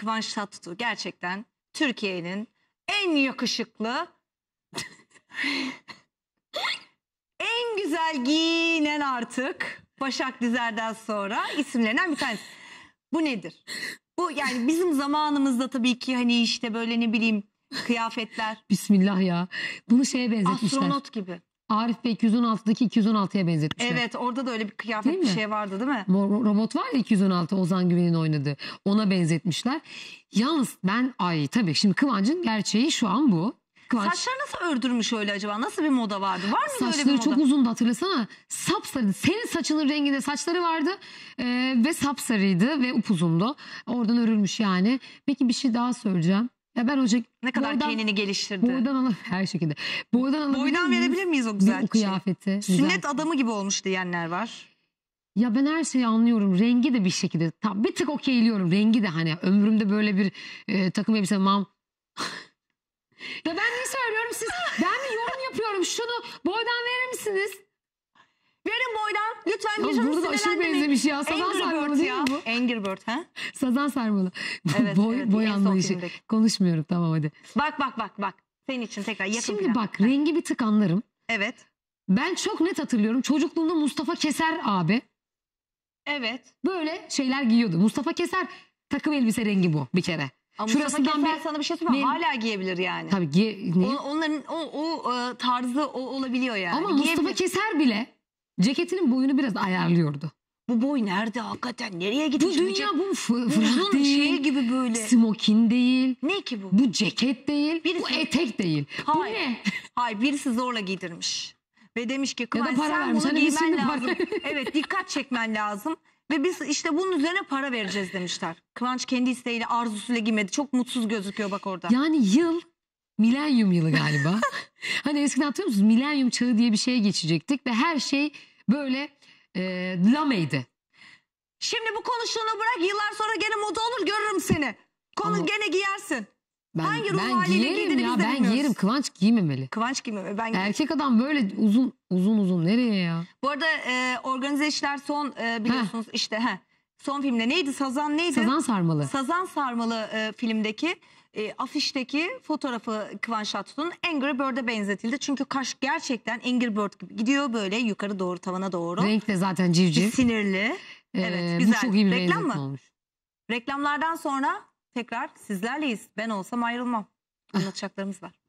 Kıvanç Tatlıtuğ gerçekten Türkiye'nin en yakışıklı en güzel giyinen artık Başak Dizer'den sonra isimlerinden bir tanesi. Bu nedir? Bu yani bizim zamanımızda tabii ki hani işte böyle ne bileyim kıyafetler. Bismillah ya. Bunu şeye benzetmişler. Astronot gibi. Arif Bey 216'daki 216'ya benzetmiş. Evet orada da öyle bir kıyafet Değil bir mi? şey vardı değil mi? Robot var ya 216 Ozan Güven'in oynadığı. Ona benzetmişler. Yalnız ben ay tabii şimdi Kıvanç'ın gerçeği şu an bu. Kıvanç Saçları nasıl ördürmüş öyle acaba? Nasıl bir moda vardı? Var mı böyle bir saçları çok uzundu hatırlasana. Sapsarıydı. Senin saçının renginde saçları vardı ee, ve sapsarıydı ve upuzundu. Oradan örülmüş yani. Peki bir şey daha söyleyeceğim. Ya ben hoca ne kadar boydan, kendini geliştirdi. Boydan alıp her şekilde. Boydan alıp. Boydan verebilir miyiz o güzel o şey? kıyafeti? Şey. Sünnet adamı gibi olmuş diyenler var. Ya ben her şeyi anlıyorum. Rengi de bir şekilde tam bir tık okeyliyorum. Rengi de hani ömrümde böyle bir e, takım elbise mam ya ben ne söylüyorum siz? Ben mi yorum yapıyorum? Şunu boydan verir misiniz? Lütfen Ama gözümü burada da aşırı sinirlendirmeyin. benzemiş ya. Sazan Angry sarmalı Bird ya. mi bu? Angry Bird ha? Sazan sarmalı. Evet, boy evet, boy anlayışı. Konuşmuyorum tamam hadi. Bak bak bak bak. Senin için tekrar yakın Şimdi plan. bak rengi bir tık anlarım. Evet. Ben çok net hatırlıyorum. Çocukluğumda Mustafa Keser abi Evet. böyle şeyler giyiyordu. Mustafa Keser takım elbise rengi bu bir kere. Ama Mustafa Keser bir sana bir şey söyleyeyim mi? hala giyebilir yani. tabii giye, onların o, o, e, tarzı o olabiliyor yani. Ama Mustafa Giyebilir. Keser bile Ceketinin boyunu biraz ayarlıyordu. Bu boy nerede hakikaten? Nereye gitmiş? Bu dünya bu fı- fırat Uzun şey gibi böyle. Smokin değil. Ne ki bu? Bu ceket değil. Bu etek değil. Bu Hayır. ne? Hayır birisi zorla giydirmiş. Ve demiş ki para Kıvanç sen vermiş. bunu Hani giymen birisinin lazım. evet dikkat çekmen lazım. Ve biz işte bunun üzerine para vereceğiz demişler. Kıvanç kendi isteğiyle arzusuyla giymedi. Çok mutsuz gözüküyor bak orada. Yani yıl milenyum yılı galiba. hani eskiden hatırlıyor musunuz? Milenyum çağı diye bir şeye geçecektik ve her şey böyle e, lameydi. Şimdi bu konuştuğunu bırak yıllar sonra gene moda olur görürüm seni. Konu Ama gene giyersin. Ben, Hangi ben giyerim ya ben bilmiyoruz. giyerim Kıvanç giymemeli. Kıvanç giymemeli. Ben giyerim. Erkek adam böyle uzun uzun uzun nereye ya? Bu arada e, organize son e, biliyorsunuz heh. işte he son filmde neydi? Sazan neydi? Sazan Sarmalı. Sazan Sarmalı e, filmdeki e, afişteki fotoğrafı Kıvanç Tatlıtuğ'un Angry Bird'e benzetildi. Çünkü kaş gerçekten Angry Bird gibi gidiyor böyle yukarı doğru tavana doğru. Renk de zaten civciv. sinirli. Ee, evet güzel. Bu çok iyi bir Reklam mı? olmuş. Reklamlardan sonra tekrar sizlerleyiz. Ben olsam ayrılmam. Anlatacaklarımız var.